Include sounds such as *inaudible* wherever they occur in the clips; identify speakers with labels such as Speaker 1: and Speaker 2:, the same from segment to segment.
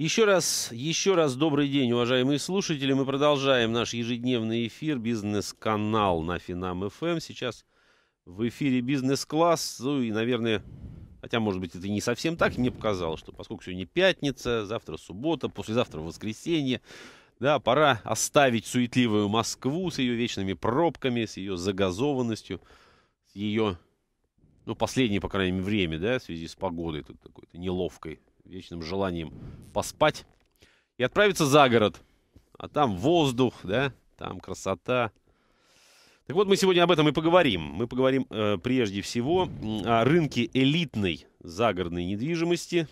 Speaker 1: Еще раз, еще раз добрый день, уважаемые слушатели. Мы продолжаем наш ежедневный эфир «Бизнес-канал» на Финам ФМ. Эм. Сейчас в эфире «Бизнес-класс». Ну и, наверное, хотя, может быть, это не совсем так. Мне показалось, что поскольку сегодня пятница, завтра суббота, послезавтра воскресенье, да, пора оставить суетливую Москву с ее вечными пробками, с ее загазованностью, с ее, ну, последнее, по крайней мере, время, да, в связи с погодой тут такой-то неловкой вечным желанием поспать и отправиться за город. А там воздух, да, там красота. Так вот, мы сегодня об этом и поговорим. Мы поговорим э, прежде всего о рынке элитной загородной недвижимости,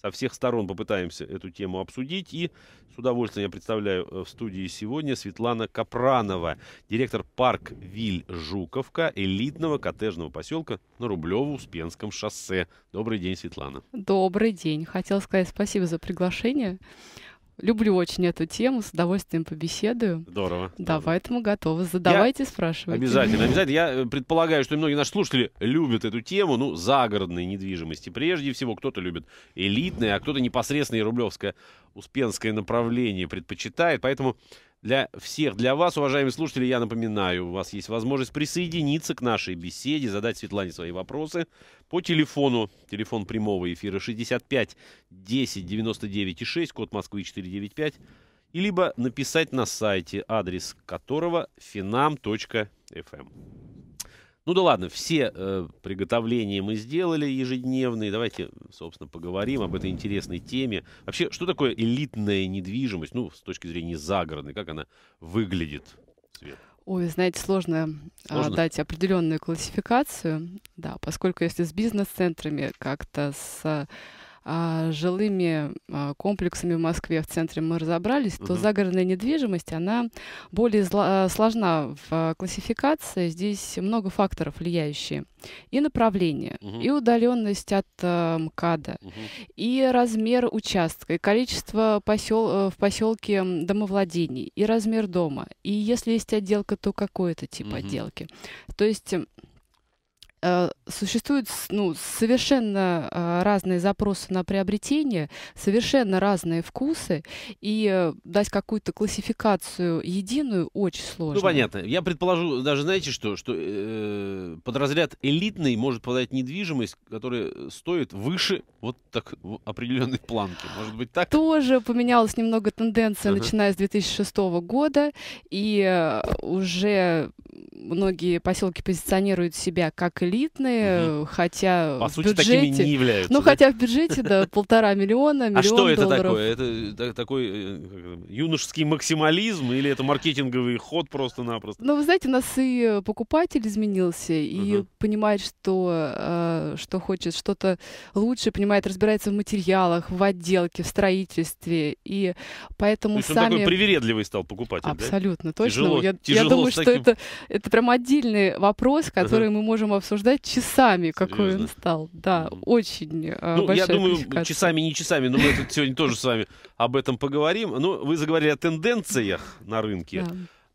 Speaker 1: со всех сторон попытаемся эту тему обсудить. И с удовольствием я представляю э, в студии сегодня Светлана Капранова, директор парк Виль Жуковка, элитного коттеджного поселка на Рублево-Успенском шоссе. Добрый день, Светлана.
Speaker 2: Добрый день. хотела сказать спасибо за приглашение. Люблю очень эту тему, с удовольствием побеседую. Здорово. Да, здорово. поэтому готова. Задавайте, я... спрашивайте. Обязательно, обязательно.
Speaker 1: Я э, предполагаю, что многие наши слушатели любят эту тему, ну, загородной недвижимости. Прежде всего, кто-то любит элитное, а кто-то непосредственно Рублевское, Успенское направление предпочитает. Поэтому для всех. Для вас, уважаемые слушатели, я напоминаю, у вас есть возможность присоединиться к нашей беседе, задать Светлане свои вопросы по телефону. Телефон прямого эфира 65 10 99 6, код Москвы 495. И либо написать на сайте, адрес которого finam.fm. Ну да ладно, все э, приготовления мы сделали ежедневные. Давайте, собственно, поговорим об этой интересной теме. Вообще, что такое элитная недвижимость, ну, с точки зрения загородной, как она выглядит, Свет?
Speaker 2: Ой, знаете, сложно, а, сложно? А, дать определенную классификацию, да, поскольку если с бизнес-центрами как-то с а, жилыми а, комплексами в Москве в центре мы разобрались, угу. то загородная недвижимость, она более зла- сложна в а, классификации. Здесь много факторов, влияющие. И направление, угу. и удаленность от а, МКАДа, угу. и размер участка, и количество посел- э, в поселке домовладений, и размер дома. И если есть отделка, то какой это тип угу. отделки. То есть Э, существуют ну, совершенно э, разные запросы на приобретение, совершенно разные вкусы, и э, дать какую-то классификацию единую очень сложно. Ну,
Speaker 1: понятно. Я предположу, даже знаете что, что э, под разряд элитный может подать недвижимость, которая стоит выше вот так определенной планки. Может быть так?
Speaker 2: Тоже поменялась немного тенденция, uh-huh. начиная с 2006 года, и уже многие поселки позиционируют себя как элитные, угу. хотя По в сути, бюджете... такими не являются. Ну, да? хотя в бюджете, да, полтора миллиона, миллион А что это такое?
Speaker 1: Это э, такой э, юношеский максимализм или это маркетинговый ход просто-напросто? Ну,
Speaker 2: вы знаете, у нас и покупатель изменился, и понимает, что, э, что хочет что-то лучше, понимает, разбирается в материалах, в отделке, в строительстве, и поэтому сами... такой
Speaker 1: привередливый стал покупатель, Абсолютно, точно. Я думаю, что это
Speaker 2: прям отдельный вопрос, который uh-huh. мы можем обсуждать часами, Серьезно? какой он стал. Да, uh-huh. очень э, ну, большая Я думаю,
Speaker 1: часами, не часами, но мы тут сегодня тоже с вами об этом поговорим. Ну, вы заговорили о тенденциях на рынке.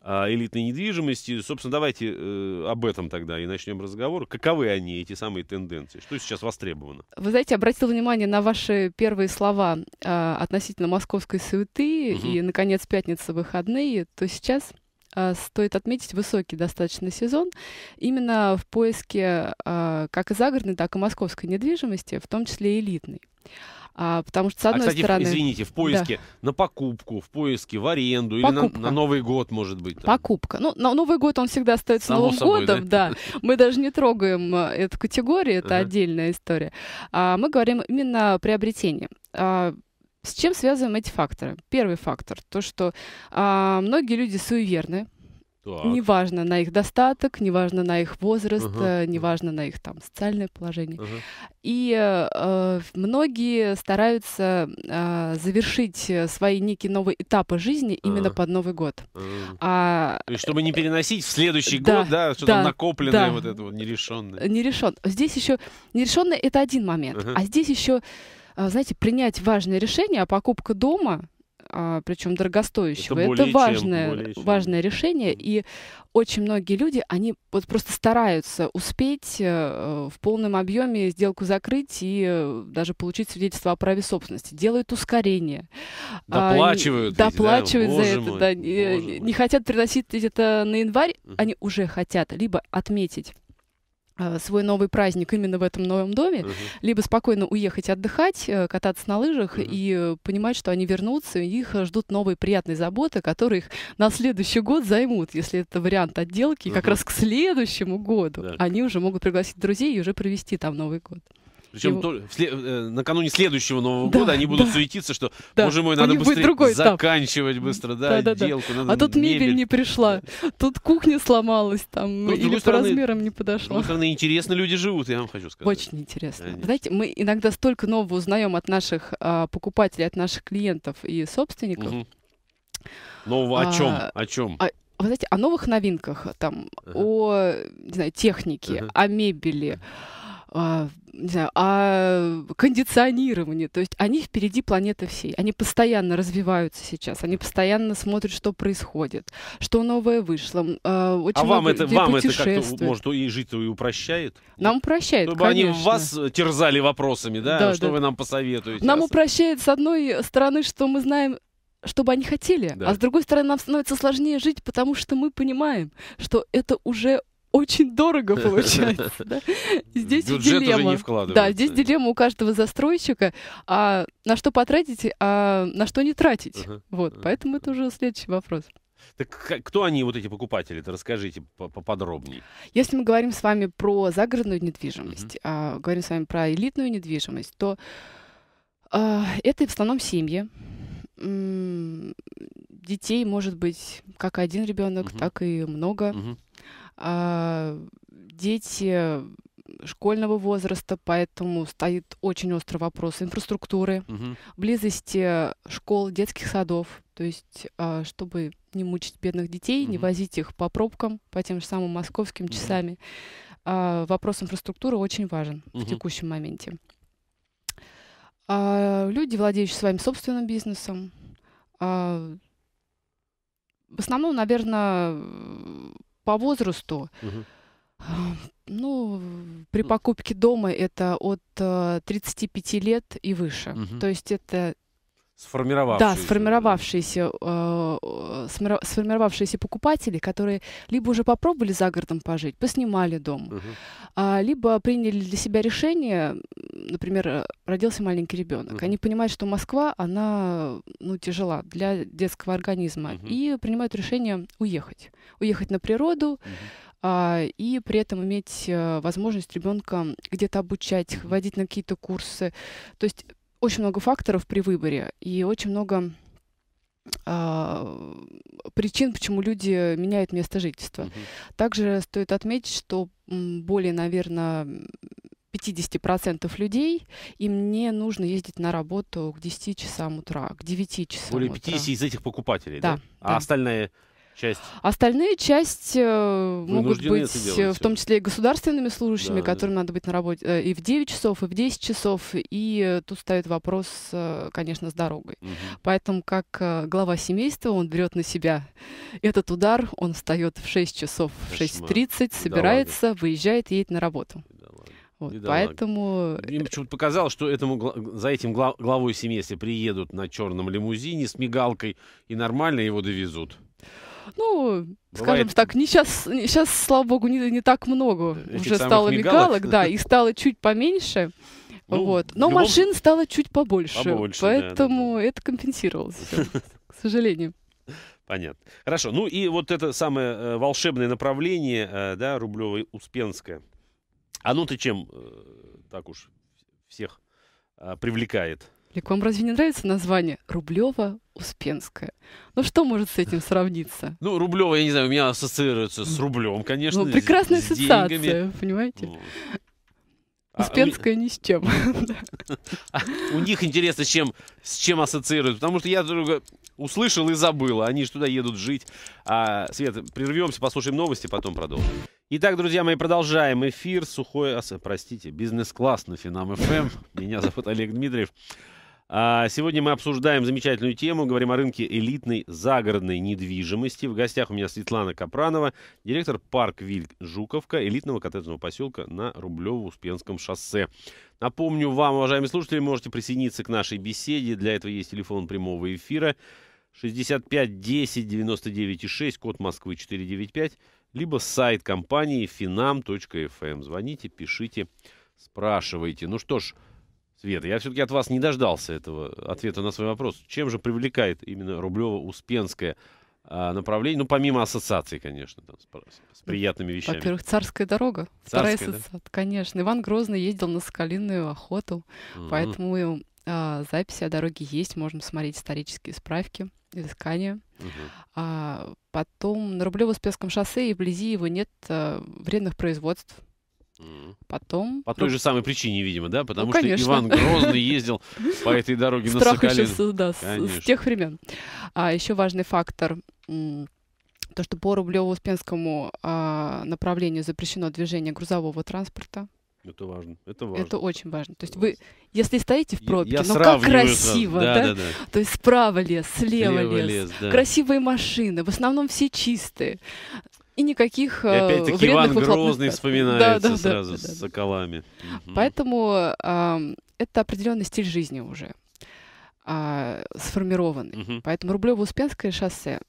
Speaker 1: А, элитной недвижимости. Собственно, давайте э, об этом тогда и начнем разговор. Каковы они, эти самые тенденции? Что сейчас востребовано?
Speaker 2: Вы знаете, обратил внимание на ваши первые слова э, относительно московской суеты и, наконец, пятница, выходные. То сейчас Э, стоит отметить высокий достаточно сезон именно в поиске э, как и загородной, так и московской недвижимости, в том числе элитной. А, потому что, с а, одной а, кстати, стороны... извините, в поиске
Speaker 1: да. на покупку, в поиске в аренду Покупка. или на, на Новый год, может быть. Там. Покупка.
Speaker 2: Ну, на Новый год он всегда остается Само Новым собой, годом, да? да. Мы даже не трогаем э, эту категорию, это ага. отдельная история. А, мы говорим именно о приобретении. А, с чем связываем эти факторы? Первый фактор — то, что а, многие люди суеверны, так. Неважно на их достаток, неважно на их возраст, uh-huh. неважно на их там социальное положение. Uh-huh. И э, э, многие стараются а, э, завершить свои некие новые этапы жизни uh-huh. именно под Новый год. Uh-huh. А, То есть,
Speaker 1: чтобы не переносить в следующий да, год, да, что-то да, накопленное, да. вот это вот нерешенное.
Speaker 2: Нерешен. Здесь еще нерешенное это один момент, uh-huh. а здесь еще а, знаете, принять важное решение, о а покупке дома, а, причем дорогостоящего, это, это важное, чем, чем. важное решение, и очень многие люди, они вот просто стараются успеть э, в полном объеме сделку закрыть и э, даже получить свидетельство о праве собственности. Делают ускорение. Доплачивают. ведь, доплачивают да? за это. Мой, да, не, не хотят приносить это на январь, они уже хотят либо отметить Э, свой новый праздник именно в этом новом доме, uh-huh. либо спокойно уехать отдыхать, э, кататься на лыжах uh-huh. и э, понимать, что они вернутся, и их ждут новые приятные заботы, которые их на следующий год займут, если это вариант отделки, uh-huh. как раз к следующему году да. они уже могут пригласить друзей и уже провести там Новый год.
Speaker 1: Причем его... то, след, э, накануне следующего Нового да, года они будут да, суетиться, что, да. боже мой, надо быстрее заканчивать быстро, да, да, да, отделку. Да. Надо а тут мебель. мебель не
Speaker 2: пришла, тут кухня сломалась там, ну, или стороны, по размерам не подошла.
Speaker 1: С другой стороны, интересно люди живут, я вам хочу сказать. Очень интересно. Они...
Speaker 2: Знаете, мы иногда столько нового узнаем от наших а, покупателей, от наших клиентов и собственников. Угу.
Speaker 1: Нового о а, чем? О чем? А,
Speaker 2: вы знаете, о новых новинках, там, uh о, не знаю, технике, uh о мебели, uh а, не знаю, о кондиционировании. То есть они впереди планеты всей. Они постоянно развиваются сейчас, они постоянно смотрят, что происходит, что новое вышло. А, а очень а вам это, вам это как-то, может,
Speaker 1: и жить и упрощает?
Speaker 2: Нам упрощает, Чтобы конечно. они вас
Speaker 1: э, терзали вопросами, да? да что да. вы нам посоветуете? Нам
Speaker 2: упрощает, с одной стороны, что мы знаем что бы они хотели. Да. А с другой стороны, нам становится сложнее жить, потому что мы понимаем, что это уже очень дорого *laughs* получается.
Speaker 3: Здесь Бюджет
Speaker 2: дилемма. Да, здесь дилемма у каждого застройщика, а на что потратить, а на что не тратить. Вот, поэтому это уже следующий вопрос.
Speaker 1: Так кто они, вот эти покупатели? Это расскажите поподробнее.
Speaker 2: Если мы говорим с вами про загородную недвижимость, uh-huh. а, говорим с вами про элитную недвижимость, то а, это в основном семьи. М -м детей может быть как один ребенок, uh-huh. так и много. Uh-huh. А, дети школьного возраста, поэтому стоит очень острый вопрос инфраструктуры, угу. близости школ, детских садов, то есть а, чтобы не мучить бедных детей, угу. не возить их по пробкам, по тем же самым московским угу. часами. А, вопрос инфраструктуры очень важен угу. в текущем моменте. Люди, владеющие своим собственным бизнесом, в основном, наверное, по возрасту.
Speaker 3: Угу.
Speaker 2: Ну, при покупке дома это от 35 э, лет и выше. Угу. То есть это сформировавшиеся. Да, сформировавшиеся, э, э сформировавшиеся покупатели, которые либо уже попробовали за городом пожить, поснимали дом, угу. а, либо приняли для себя решение, например, родился маленький ребенок. Угу. Они понимают, что Москва, она ну, тяжела для детского организма, угу. и принимают решение уехать уехать на природу а, и при этом иметь э, возможность ребенка где-то обучать, водить на какие-то курсы. То есть очень много факторов при выборе и очень много а, причин, почему люди меняют место жительства. uh Также стоит отметить, что более, наверное, 50% людей, им не нужно ездить на работу к 10 часам утра,
Speaker 1: к 9 часам Более 50 утра. из этих покупателей, да? да? А да. остальные часть.
Speaker 2: Остальные часть э, могут быть э, делать, в том числе и государственными служащими, да, которым да. надо быть на работе э, и в 9 часов, и в 10 часов. И э, тут стоит вопрос, э, конечно, с дорогой. Угу. Поэтому как э, глава семейства он берет на себя этот удар, он встает в 6 часов, в 6.30, собирается, да, выезжает и едет на работу. вот, Недавно.
Speaker 1: поэтому... Э, Им почему-то показалось, что этому, за этим глав, главой семьи, если приедут на черном лимузине с мигалкой, и нормально его довезут ну, Бывает... скажем так, не сейчас,
Speaker 2: не, сейчас, слава богу, не, не так много Этих уже стало мигалок, да, и стало чуть поменьше. Ну, вот. Но любом... машин стало чуть побольше, побольше поэтому да, да, это компенсировалось, к сожалению.
Speaker 1: Понятно. Хорошо. Ну и вот это самое э, волшебное направление, э, да, Рублевой-Успенское. Оно-то чем э, так уж всех привлекает?
Speaker 2: Лик, вам разве не нравится название Рублева Успенская? Ну что может с этим сравниться?
Speaker 1: Ну, Рублева, я не знаю, у меня ассоциируется с рублем, конечно. Ну, прекрасная с, ассоциация, деньгами.
Speaker 2: понимаете? Ну. Успенская а, ни с чем. *laughs*
Speaker 1: А, у них интересно, с чем, с чем ассоциируют. Потому что я только услышал и забыл. Они же туда едут жить. А, Света, прервемся, послушаем новости, потом продолжим. Итак, друзья мои, продолжаем эфир. Сухой, простите, бизнес-класс на Финам ФМ. Эм. Меня зовут Олег Дмитриев. А, сегодня мы обсуждаем замечательную тему, говорим о рынке элитной загородной недвижимости. В гостях у меня Светлана Капранова, директор парк Виль Жуковка, элитного коттеджного поселка на Рублево-Успенском шоссе. Напомню вам, уважаемые слушатели, можете присоединиться к нашей беседе. Для этого есть телефон прямого эфира 65 10 99 6, код Москвы 495, либо сайт компании finam.fm. Эм. Звоните, пишите, спрашивайте. Ну что ж, ответа. Я все-таки от вас не дождался этого ответа на свой вопрос. Чем же привлекает именно Рублево-Успенское а, направление? ну, помимо ассоциаций, конечно, там, с, с приятными вещами. Во-первых, царская дорога. Царская, вторая ассоциация,
Speaker 2: да? конечно. Иван Грозный ездил на скалинную охоту, mm-hmm. поэтому а, записи о дороге есть, можно смотреть исторические справки, изыскания. А, потом на рублево успенском шоссе и вблизи его нет а, вредных производств, Потом... По той же самой
Speaker 1: причине, видимо, да? Потому ну, что Иван Грозный ездил по этой дороге на Страх Соколин. Еще, да, с, с тех
Speaker 2: времен. А еще важный фактор то, что по Рублево-Успенскому а, направлению запрещено движение грузового транспорта.
Speaker 1: Это важно. Это важно. Это
Speaker 2: очень важно. То есть вы, если стоите в пробке, я, ну как красиво, да, да? Да, да? То есть справа лес, слева, слева лес, лес да. красивые машины, в основном все чистые. И никаких и э, опять-таки Иван Грозный газов. Э, вспоминается да, да, сразу да, да, да, с соколами. Поэтому э, это определенный стиль жизни уже э, сформированный. Угу. Поэтому Рублево-Успенское шоссе,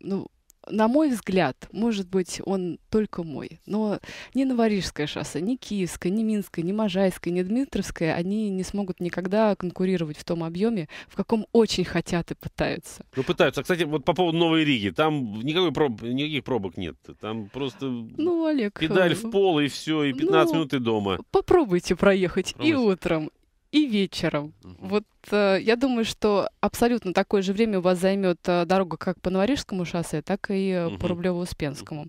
Speaker 2: ну, на мой взгляд, может быть, он только мой, но ни Новорижское шоссе, ни Киевское, ни Минское, ни Можайское, ни Дмитровское, они не смогут никогда конкурировать в том объеме, в каком очень хотят и пытаются.
Speaker 1: Ну, пытаются. А, кстати, вот по поводу Новой Риги, там никакой проб, никаких пробок нет. Там просто ну, Олег, педаль э, в пол и все, и 15 ну, минут и дома.
Speaker 2: Попробуйте проехать Пробуйте. и утром, и вечером. Угу. Вот э, я думаю, что абсолютно такое же время у вас займет э, дорога как по Новорижскому шоссе, так и угу. по Рублево-Успенскому.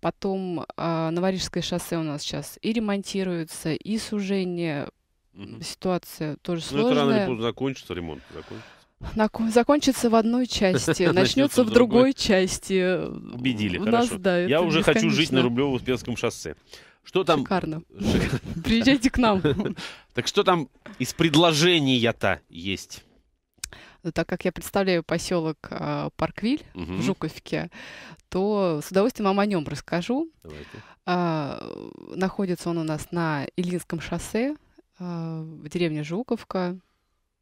Speaker 2: Потом э, Новорижское шоссе у нас сейчас и ремонтируется, и сужение. Угу. Ситуация тоже Но сложная. Ну, это рано или поздно
Speaker 1: закончится, ремонт закончится.
Speaker 2: Закончится в одной части, *laughs* начнется в другой части. Убедили, хорошо. Нас, да, Я уже хочу жить на
Speaker 1: Рублево-Успенском шоссе. Что там? Шикарно. Шикарно. Приезжайте к нам. *laughs* Так что там из предложения-то есть?
Speaker 2: так как я представляю поселок э, Парквиль угу. в Жуковке, то с удовольствием вам о нем расскажу. Э, находится он у нас на Ильинском шоссе э, в деревне Жуковка.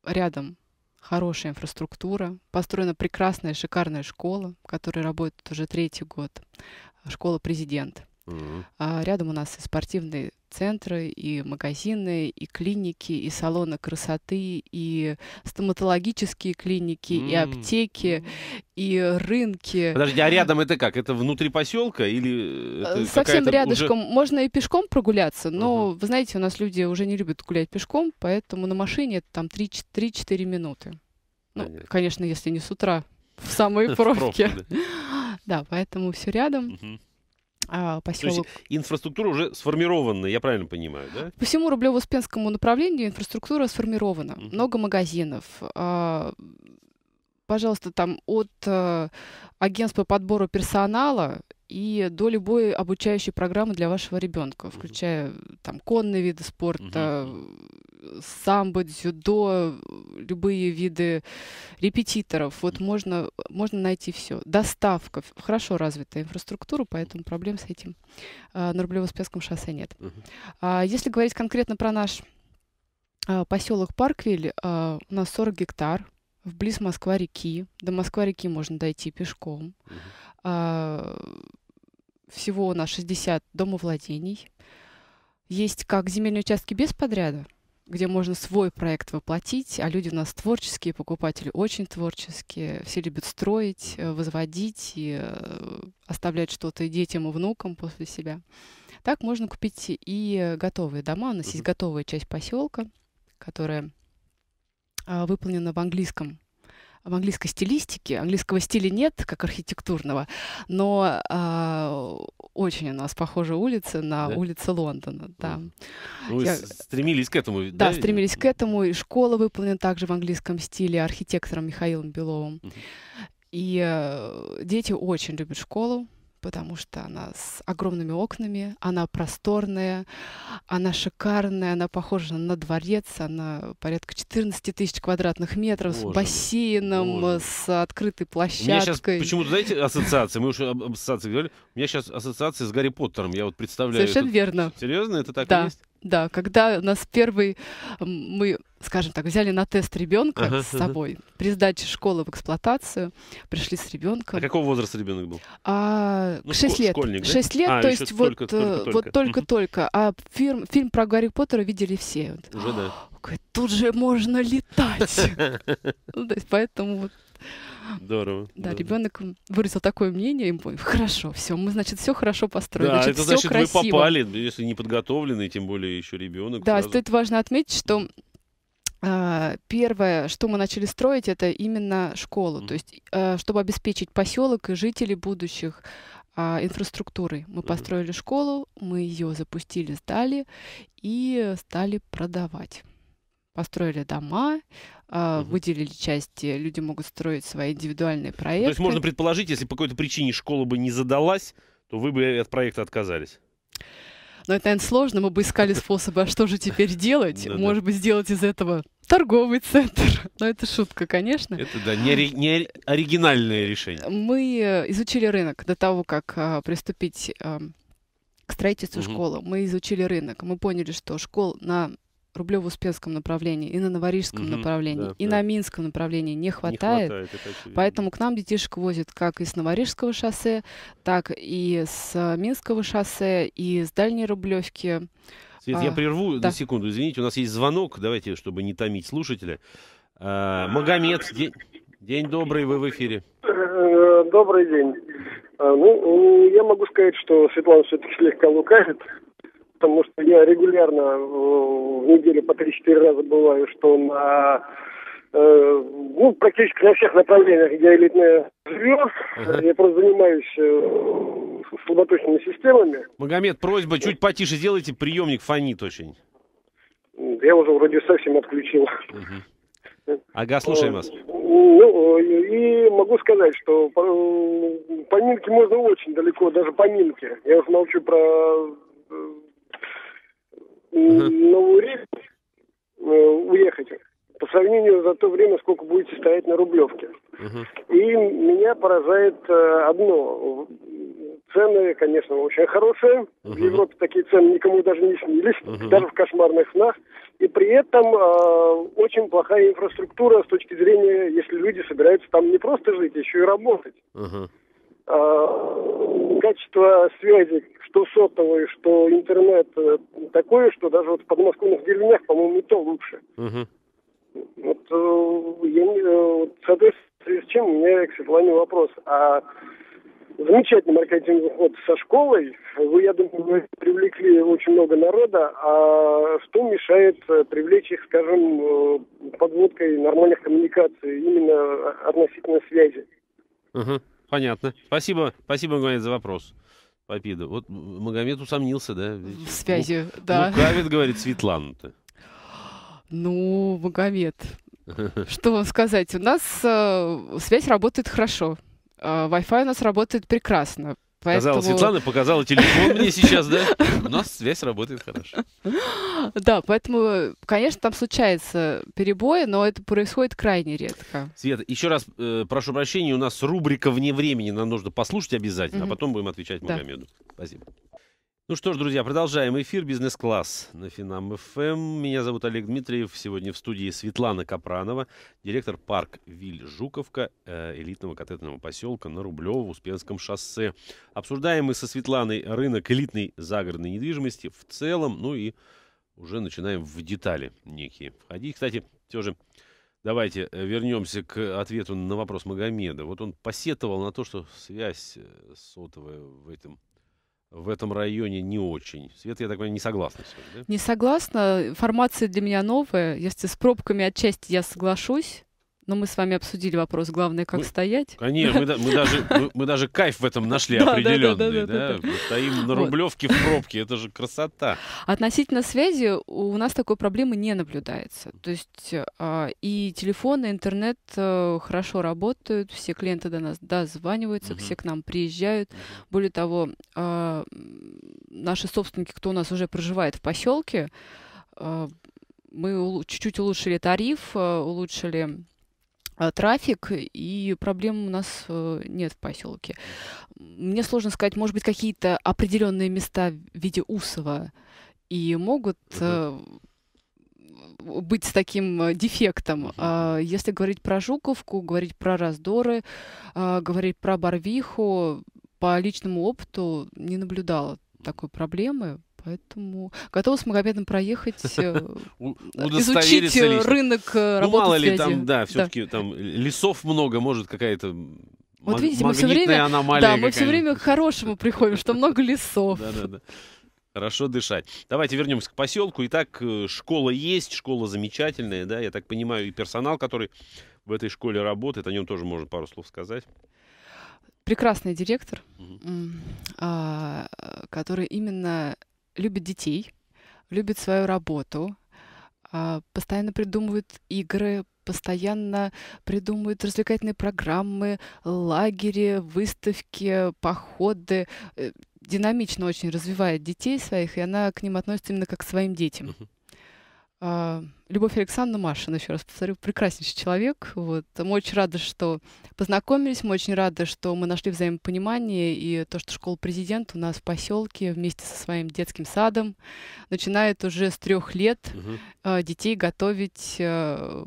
Speaker 2: Рядом хорошая инфраструктура, построена прекрасная, шикарная школа, которая работает уже третий год. Школа президент. А рядом у нас и спортивные центры, и магазины, и клиники, и салоны красоты, и стоматологические клиники, и аптеки, ну. и рынки. Подожди, а рядом
Speaker 1: это как? Это внутри поселка или это э, совсем рядышком? Уже...
Speaker 2: Можно и пешком прогуляться, но mm-hmm. вы знаете, у нас люди уже не любят гулять пешком, поэтому на машине это там 3-4 минуты. Ну, Понятно. конечно, если не с утра, в *laughs* самой пробке. *laughs* Да, поэтому все рядом поселок. А, То есть
Speaker 1: инфраструктура уже сформирована, я правильно понимаю, да?
Speaker 2: По всему Рублево-Успенскому направлению инфраструктура сформирована. Mm-hmm. Много магазинов. А, пожалуйста, там от э, агентства по подбору персонала и до любой обучающей программы для вашего ребенка, включая там конные виды спорта, угу. самбо, дзюдо, любые виды репетиторов. Вот угу. можно, можно найти все. Доставка, хорошо развитая инфраструктура, поэтому проблем с этим а, на Рублево-Спенском шоссе нет. Угу. А, если говорить конкретно про наш а, поселок Парквиль, а, у нас 40 гектар, вблизи Москва-реки. До Москва-реки можно дойти пешком. uh а, всего у нас 60 домовладений. Есть как земельные участки без подряда, где можно свой проект воплотить, а люди у нас творческие, покупатели очень творческие, все любят строить, э, возводить и э, оставлять что-то детям, и внукам после себя. Так можно купить и готовые дома. У нас есть готовая часть поселка, которая а, выполнена в английском в английской стилистике. Английского стиля нет, как архитектурного, но э, очень у нас похожа улица на да? улицы Лондона. Да. Вы ну, Я...
Speaker 1: стремились к этому, да? Да, стремились
Speaker 2: к этому, и школа выполнена также в английском стиле архитектором Михаилом Беловым. uh И э, дети очень любят школу, потому что она с огромными окнами, она просторная, она шикарная, она похожа на дворец, она порядка 14 тысяч квадратных метров боже, с бассейном, боже. с открытой площадкой. У меня сейчас почему-то, знаете,
Speaker 1: ассоциации, мы уже об ассоциации говорили, у меня сейчас ассоциации с Гарри Поттером, я вот представляю. Совершенно этот... верно. Серьезно, это так да. и есть?
Speaker 2: Да, когда у нас первый, мы, скажем так, взяли на тест ребенка ага, с собой, ага. при сдаче школы в эксплуатацию,
Speaker 1: пришли с ребенком. А какого возраста ребенок был?
Speaker 2: А, ну, 6 лет. Школьник, 6 да? лет, а, то есть вот только-только. Э, вот только А фильм, фильм про Гарри Поттера видели все. Уже да. Тут же можно летать. *laughs* Ну, поэтому вот Здорово. Да, да. ребенок выразил такое мнение, им хорошо, все, мы, значит, все хорошо построили. Да, значит, это значит, красиво. вы попали,
Speaker 1: если не подготовленный, тем более еще ребенок. Да, сразу... стоит
Speaker 2: важно отметить, что а, Первое, что мы начали строить, это именно школу, mm то есть а, чтобы обеспечить поселок и жителей будущих а, инфраструктурой. Мы mm построили школу, мы ее запустили, сдали и стали продавать построили дома, угу. выделили части, люди могут строить свои индивидуальные проекты. То есть можно
Speaker 1: предположить, если по какой-то причине школа бы не задалась, то вы бы от проекта отказались?
Speaker 2: Но это, наверное, сложно. Мы бы искали способы, а что же теперь *laughs* делать? Да, Может да. быть, сделать из этого торговый центр. *laughs* Но это шутка, конечно.
Speaker 1: Это, да, не, ори- не оригинальное решение.
Speaker 2: Мы э, изучили рынок до того, как а, приступить... А, к строительству угу. школы. Мы изучили рынок, мы поняли, что школ на Рублево-Успенском направлении, и на Новорижском угу, направлении, да, и да. на Минском направлении не хватает. Не хватает поэтому к нам детишек возят как из Новорижского шоссе, так и с Минского шоссе, и с Дальней Рублевки.
Speaker 1: Свет, а, я прерву да. на секунду, извините, у нас есть звонок, давайте, чтобы не томить слушателя. А, Магомед, день, день добрый, вы в эфире.
Speaker 4: Э, добрый день. А, ну, я могу сказать, что Светлана все-таки слегка лукавит потому что я регулярно э, в неделю по 3-4 раза бываю, что на э, ну, практически на всех направлениях, где элитная жилье, я просто занимаюсь э, слаботочными системами.
Speaker 1: Магомед, просьба, чуть потише сделайте, приемник фонит очень.
Speaker 4: Я уже вроде совсем отключил. *laughs*
Speaker 1: Ага, слушаем вас.
Speaker 4: Ну, и могу сказать, что по поминки можно очень далеко, даже по поминки. Я уже молчу про uh Новую Ригу уехать по сравнению за то время, сколько будете стоять на Рублевке. И меня поражает э, одно. Цены, конечно, очень хорошие. В Европе такие цены никому даже не снились, даже в кошмарных снах. И при этом э, очень плохая инфраструктура с точки зрения, если люди собираются там не просто жить, а еще и работать. Uh-huh. Э, качество связи что сотовый, что интернет э, такое, что даже вот в подмосковных деревнях, по-моему, и то лучше.
Speaker 3: Угу.
Speaker 4: Вот э, я не, э, соответственно, с чем у меня к Светлане вопрос. А замечательный маркетинговый ход со школой. Вы, я думаю, привлекли очень много народа. А что мешает э, привлечь их, скажем, подводкой нормальных коммуникаций, именно относительно связи?
Speaker 1: Угу, понятно. Спасибо, спасибо, Гуанет, за вопрос. Попида. Вот Магомед усомнился, да? В ну, связи, ну, да. Лукавит, ну, говорит, Светлана-то.
Speaker 2: Ну, Магомед, *laughs* что вам сказать? У нас э, связь работает хорошо. Э, Wi-Fi у нас работает прекрасно. Поэтому... Сказала Светлана, показала телефон мне
Speaker 1: сейчас, да? *laughs* У нас связь работает хорошо.
Speaker 2: Да, поэтому, конечно, там случается перебои, но это происходит крайне редко.
Speaker 1: Света, еще раз э, прошу прощения, у нас рубрика «Вне времени» нам нужно послушать обязательно, угу. а потом будем отвечать Магомеду. Да. Спасибо. Ну что ж, друзья, продолжаем эфир «Бизнес-класс» на Финам ФМ. Эм. Меня зовут Олег Дмитриев. Сегодня в студии Светлана Капранова, директор парк Виль Жуковка, э, элитного коттеджного поселка на Рублево в Успенском шоссе. Обсуждаем мы со Светланой рынок элитной загородной недвижимости в целом, ну и уже начинаем в детали некие входить. Кстати, все же давайте э, вернемся к ответу на вопрос Магомеда. Вот он посетовал на то, что связь э, сотовая в этом в этом районе не очень. Свет, я так понимаю, не согласна сегодня, да? Не согласна.
Speaker 2: Информация для меня новая. Если с пробками отчасти я соглашусь, но ну, мы с вами обсудили вопрос, главное, как мы, стоять. Конечно, мы, мы, *laughs* даже,
Speaker 1: мы, мы даже кайф в этом нашли *laughs* определенный. Стоим на Рублевке в пробке, это же красота.
Speaker 2: Относительно связи у нас такой проблемы не наблюдается. То есть а, и телефон, и интернет э, хорошо работают, все клиенты до нас дозваниваются, все к нам приезжают. Более того, а, наши собственники, кто у нас уже проживает в поселке, а, мы чуть-чуть улучшили тариф, э, улучшили а, трафик, и проблем у нас э, нет в поселке. Мне сложно сказать, может быть, какие-то определенные места в виде Усова и могут угу. быть с таким э, дефектом. Угу. Если говорить про Жуковку, говорить про раздоры, а, говорить про Барвиху, по личному опыту не наблюдала такой проблемы. Поэтому готова с Магомедом проехать, *laughs* э, э, изучить э, рынок ну, работы мало ли там, да, все-таки
Speaker 1: там лесов много, может, какая-то вот видите, мы все время, да, мы все время
Speaker 2: к хорошему приходим, что много лесов. Да-да-да.
Speaker 1: Хорошо дышать. Давайте вернемся к поселку. Итак, школа есть, школа замечательная, да, я так понимаю, и персонал, который в этой школе работает, о нем тоже можно пару слов сказать.
Speaker 2: Прекрасный директор, угу. который именно любит детей, любит свою работу, а, постоянно придумывает игры, постоянно придумывает развлекательные программы, лагеря, выставки, походы. Э, динамично очень развивает детей своих, и она к ним относится именно как к своим детям. Uh-huh. А, Любовь Александровна Машина, еще раз повторю, прекраснейший человек. Вот. Мы очень рады, что познакомились, мы очень рады, что мы нашли взаимопонимание, и то, что школа президент у нас в поселке вместе со своим детским садом начинает уже с трех лет угу. детей готовить а,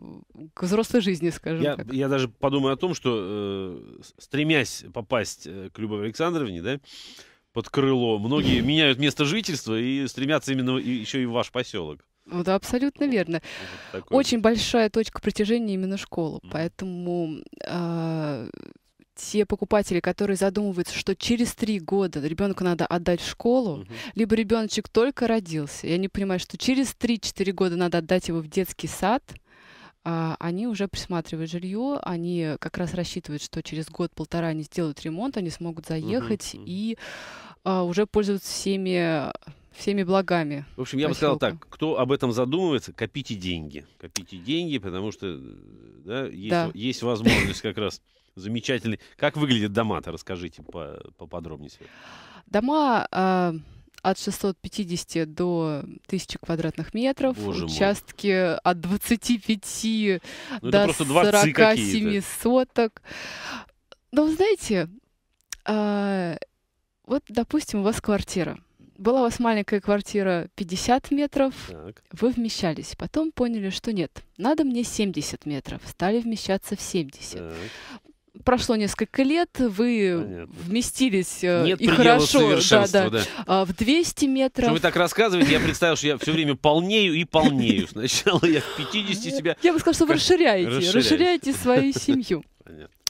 Speaker 2: к взрослой жизни, скажем я,
Speaker 1: так. Я даже подумаю о том, что э, стремясь попасть э, к Любови Александровне, да, под крыло, многие меняют место жительства и стремятся именно еще и в ваш поселок.
Speaker 3: Ну, да,
Speaker 2: абсолютно верно. Очень большая точка притяжения именно школа, поэтому а, те покупатели, которые задумываются, что через три года ребенку надо отдать в школу, угу. либо ребеночек только родился, и они понимают, что через 3-4 года надо отдать его в детский сад, а, они уже присматривают жилье, они как раз рассчитывают, что через год-полтора они сделают ремонт, они смогут заехать угу. и а, уже пользоваться всеми всеми благами.
Speaker 1: В общем, я поселка. бы сказал так, кто об этом задумывается, копите деньги. Копите деньги, потому что да, есть, да. есть возможность как раз замечательный. Как выглядят дома-то? Расскажите поподробнее.
Speaker 2: Дома э, от 650 до 1000 квадратных метров, Боже участки мой. от 25 ну, до 47 соток. Ну, знаете, э, вот, допустим, у вас квартира – была у вас маленькая квартира 50 метров, так. вы вмещались, потом поняли, что нет, надо мне 70 метров, стали вмещаться в 70. Так. Прошло несколько лет, вы Понятно. вместились э, Нет и хорошо да, да, да. А, в 200 метров. Что вы
Speaker 1: так рассказываете, я представил, что я все время полнею и полнею. Сначала я в 50 себя... Я бы сказал, что вы расширяете, расширяете свою семью.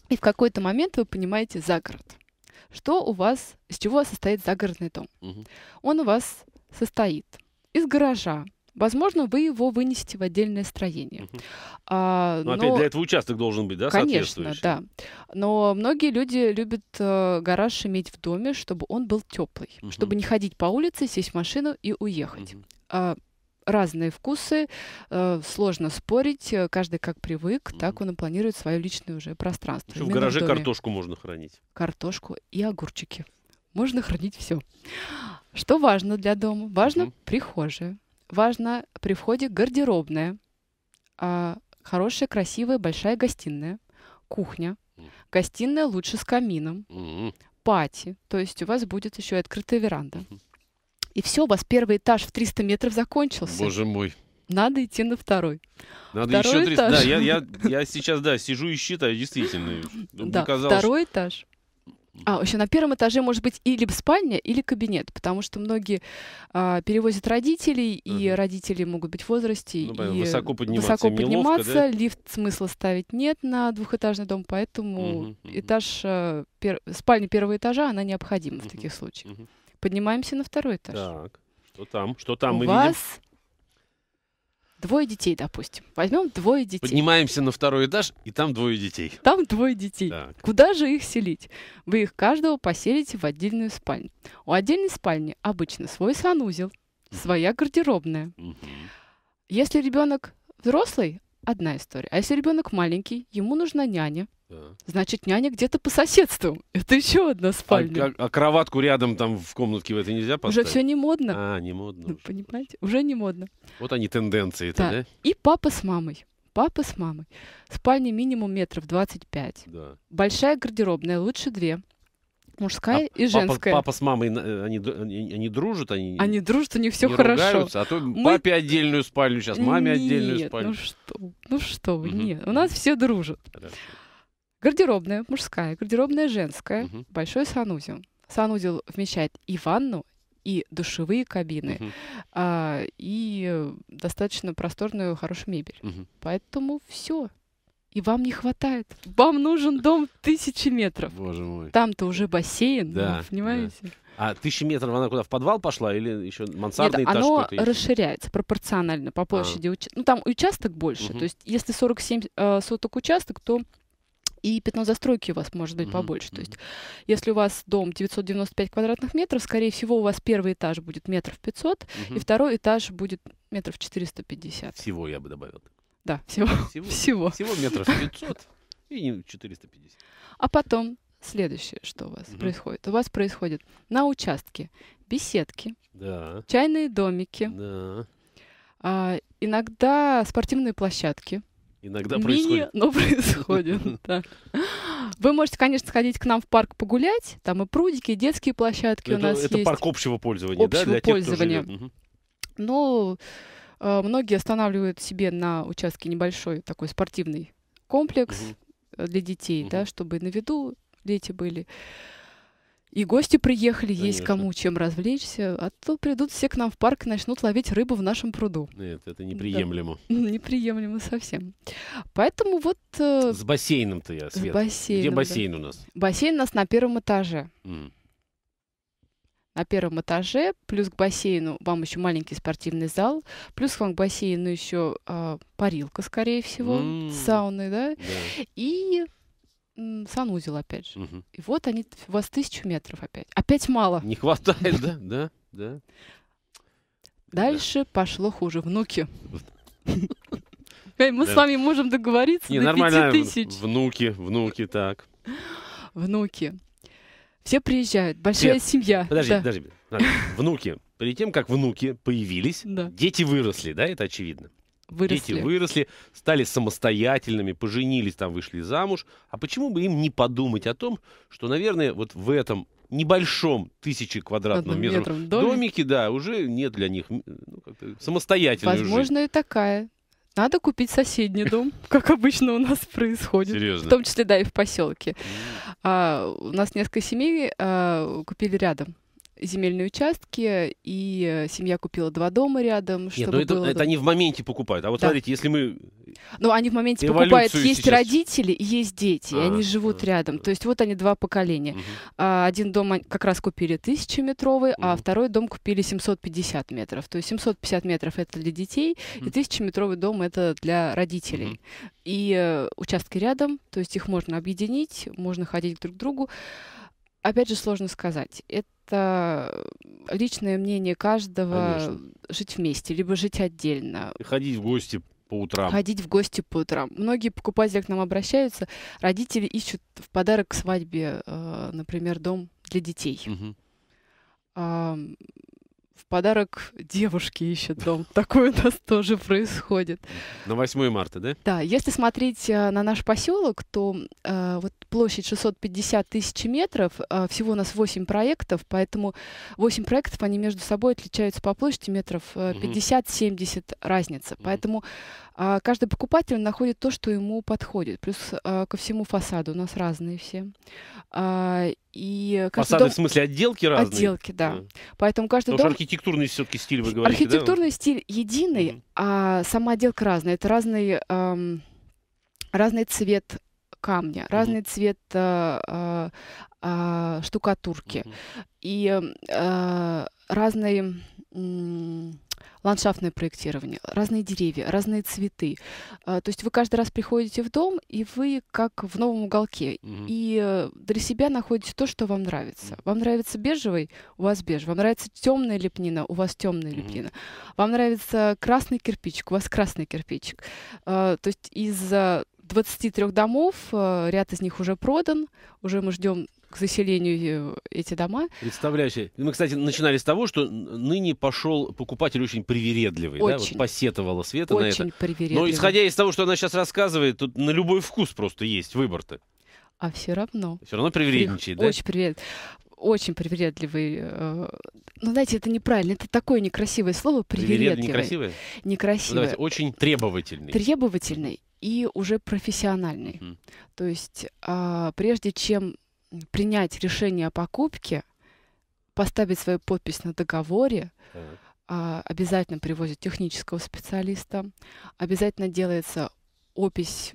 Speaker 2: И в какой-то момент вы понимаете за город что у вас, из чего состоит загородный дом. Угу. Он у вас состоит из гаража, Возможно, вы его вынесете в отдельное строение. А, ну, но, но опять для этого
Speaker 1: участок должен быть, да, Конечно, да.
Speaker 2: Но многие люди любят э, гараж иметь в доме, чтобы он был теплый, угу. чтобы не ходить по улице, сесть в машину и уехать. Угу. А, разные вкусы, э, сложно спорить, э, каждый как привык, так он и планирует свое личное уже пространство. Еще в гараже в картошку можно хранить. Картошку и огурчики. Можно хранить все. Что важно для дома? Важно mm прихожая. Важно при входе гардеробная, э, хорошая, красивая, большая гостиная, кухня. Гостиная лучше с камином, mm пати, то есть у вас будет еще и открытая веранда. mm и все, у вас первый этаж в 300 метров закончился. Боже мой. Надо идти на второй. Надо второй еще 300. Этаж. Да, я, я,
Speaker 1: я сейчас, да, сижу и считаю, действительно. Да, казалось... второй
Speaker 2: этаж. А, еще на первом этаже может быть или спальня, или кабинет, потому что многие а, перевозят родителей, и Uh -huh. родители могут быть в возрасте. Ну, и высоко подниматься, высоко подниматься неловко, да? лифт смысла ставить нет на двухэтажный дом, поэтому uh -huh, uh -huh. этаж, э, пер, спальня первого этажа, она необходима угу, в таких случаях. Угу. Поднимаемся на второй этаж.
Speaker 1: Так, что там? Что там У мы вас видим?
Speaker 2: Двое детей, допустим. Возьмем двое детей.
Speaker 1: Поднимаемся на второй этаж, и там двое детей.
Speaker 2: Там двое детей. Так. Куда же их селить? Вы их каждого поселите в отдельную спальню. У отдельной спальни обычно свой санузел, своя гардеробная. Если ребенок взрослый, одна история. А если ребенок маленький, ему нужна няня. Да. Значит, няня где-то по соседству.
Speaker 1: Это еще одна а спальня. А, а, а кроватку рядом там в комнатке в это нельзя поставить? Уже все не модно. А, не модно. Ну,
Speaker 2: уже. понимаете, уже не модно.
Speaker 1: Вот они тенденции да. да?
Speaker 2: И папа с мамой. Папа с мамой. Спальня минимум метров 25. Да. Большая гардеробная, лучше две. Мужская а и женская. Папа,
Speaker 1: папа с мамой, э, они, они, они дружат? Они, они дружат, у них все хорошо. Ругаются, а то Мы... папе отдельную спальню сейчас, маме нет, отдельную спальню. ну что,
Speaker 2: ну что вы, нет, у нас все дружат. Хорошо. Гардеробная мужская, гардеробная женская, угу. большой санузел. Санузел вмещает и ванну, и душевые кабины, угу. а, и достаточно просторную, хорошую мебель. Угу. Поэтому все и вам не хватает. Вам нужен дом
Speaker 1: тысячи метров. Боже мой.
Speaker 2: Там-то уже бассейн, да, ну, понимаете? Да.
Speaker 1: А тысяча метров она куда, в подвал пошла или еще мансардный Нет, этаж? оно
Speaker 2: расширяется пропорционально по а. площади. А. Уч... Ну, там участок больше. Угу. То есть, если 47 э, соток участок, то и пятно застройки у вас может быть побольше. Mm-hmm. То есть, если у вас дом 995 квадратных метров, скорее всего, у вас первый этаж будет метров 500, mm-hmm. и второй этаж будет метров 450.
Speaker 1: Всего я бы добавил. Да, всего. Всего, всего. всего метров 500 и 450.
Speaker 2: А потом следующее, что у вас mm-hmm. происходит. У вас происходит на участке беседки, да. чайные домики, да. а, иногда спортивные площадки.
Speaker 1: Иногда Мини, происходит. но *laughs* происходит, да.
Speaker 2: Вы можете, конечно, сходить к нам в парк погулять. Там и прудики, и детские площадки это, у нас это есть. Это парк общего пользования, общего да? Для пользования. Тех, Но э, многие останавливают себе на участке небольшой такой спортивный комплекс угу. для детей, угу. да, чтобы на виду дети были. И гости приехали, Конечно. есть кому чем развлечься, а то придут все к нам в парк и начнут ловить рыбу в нашем пруду.
Speaker 1: Нет, это неприемлемо.
Speaker 2: Да. *laughs* Неприемлемо совсем. Поэтому вот... Э, с бассейном-то я, Свет. С бассейном, Где бассейн да. у нас? Бассейн у нас на первом этаже. Mm. На первом этаже, плюс к бассейну вам еще маленький спортивный зал, плюс вам к бассейну еще э, а, парилка, скорее всего, mm. сауны, да? Yeah. И санузел опять же. Угу. И вот они, у вас тысячу метров опять. Опять мало. Не хватает, да, да, да. Дальше пошло хуже. Внуки. Мы с вами можем договориться Не, до нормально. тысяч.
Speaker 1: Внуки, внуки, так.
Speaker 2: Внуки. Все приезжают, большая семья. Подожди,
Speaker 1: подожди, Внуки. Перед тем, как внуки появились, дети выросли, да, это очевидно. Выросли. Дети выросли, стали самостоятельными, поженились, там вышли замуж. А почему бы им не подумать о том, что, наверное, вот в этом небольшом тысячи квадратном метров метром домик. домике, да, уже нет для них ну, самостоятельной Возможно,
Speaker 2: жизнь. и такая. Надо купить соседний дом, *laughs* как обычно у нас происходит. Серьезно? В том числе, да, и в поселке. А, у нас несколько семей а, купили рядом земельные участки, и э, семья купила два дома рядом. Чтобы Нет, ну но это, было... это они в
Speaker 1: моменте покупают. А вот да. смотрите, если мы...
Speaker 2: Ну, они в моменте покупают. Есть сейчас... родители есть дети, а, и они живут а, рядом. А. То есть вот они два поколения. Угу. А, один дом как раз купили тысячеметровый, угу. а второй дом купили 750 метров. То есть 750 метров это для детей, угу. и метровый дом это для родителей. Угу. И э, участки рядом, то есть их можно объединить, можно ходить друг к другу опять же, сложно сказать. Это личное мнение каждого Конечно. жить вместе, либо жить отдельно. И
Speaker 1: ходить в гости по утрам. Ходить
Speaker 2: в гости по утрам. Многие покупатели к нам обращаются. Родители ищут в подарок к свадьбе, э, например, дом для детей. Угу подарок девушке ищет дом. *laughs* Такое у нас тоже происходит.
Speaker 1: На 8 марта, да?
Speaker 2: Да. Если смотреть э, на наш поселок, то э, вот площадь 650 тысяч метров, э, всего у нас 8 проектов, поэтому 8 проектов, они между собой отличаются по площади метров 50-70 э, разница. Поэтому э, каждый покупатель находит то, что ему подходит. Плюс э, ко всему фасаду у нас разные все. Э, и Фасады дом... в смысле отделки разные? Отделки, да. да. Поэтому каждый Потому дом... что
Speaker 1: архитектурный все-таки стиль, вы говорите, Архитектурный
Speaker 2: да? стиль единый, mm а сама отделка разная. Это разный, эм, разный цвет камня, mm разный цвет э, э, штукатурки mm и э, разный... Э, ландшафтное проектирование, разные деревья, разные цветы. А, то есть вы каждый раз приходите в дом, и вы как в новом уголке. Mm-hmm. И э, для себя находите то, что вам нравится. Mm-hmm. Вам нравится бежевый, у вас бежевый. Вам нравится темная лепнина, у вас темная mm-hmm. лепнина. Вам нравится красный кирпичик, у вас красный кирпичик. А, то есть из 23 э, домов, э, ряд из них уже продан, уже мы ждем к заселению э, эти дома.
Speaker 1: Представляешь, Мы, кстати, начинали с того, что ныне пошел покупатель очень привередливый. Очень. Да? Вот посетовала Света очень на это. Очень привередливый. Но исходя из того, что она сейчас рассказывает, тут на любой вкус просто есть выбор-то.
Speaker 2: А все равно.
Speaker 1: Все равно привередничает, да? Очень
Speaker 2: привередливый. Очень привередливый. Э, ну, знаете, это неправильно. Это такое некрасивое слово. Привередливый. Приверед... Некрасивое? Некрасивое. Ну, давайте,
Speaker 1: очень требовательный.
Speaker 2: Требовательный и уже профессиональный. Mm. То есть, а, прежде чем принять решение о покупке, поставить свою подпись на договоре, а, обязательно привозят технического специалиста, обязательно делается опись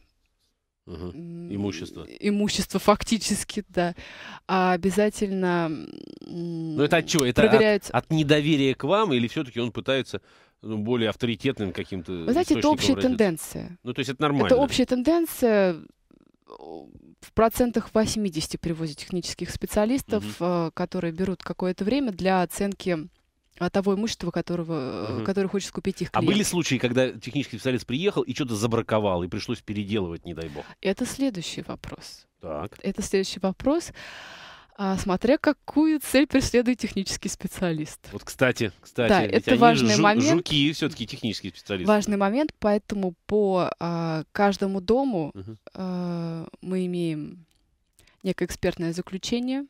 Speaker 1: Угу. Имущество.
Speaker 2: Имущество фактически, да. А обязательно... Ну это от чего? Это проверяется
Speaker 1: от, от недоверия к вам или все-таки он пытается ну, более авторитетным каким-то... Вы знаете, это общая выразиться? тенденция. Ну то есть это нормально. Это
Speaker 2: общая тенденция в процентах 80 перевозит технических специалистов, угу. которые берут какое-то время для оценки э, того имущества, которого, угу. Э, который хочет купить их клиент. А были
Speaker 1: случаи, когда технический специалист приехал и что-то забраковал, и пришлось переделывать, не дай бог?
Speaker 2: Это следующий вопрос. Так. Это следующий вопрос. А, смотря какую цель преследует технический специалист.
Speaker 1: Вот, кстати, кстати, да, это важный жу- момент. Жуки все-таки технический специалист. Важный
Speaker 2: момент, поэтому по а, каждому дому угу. а, мы имеем некое экспертное заключение.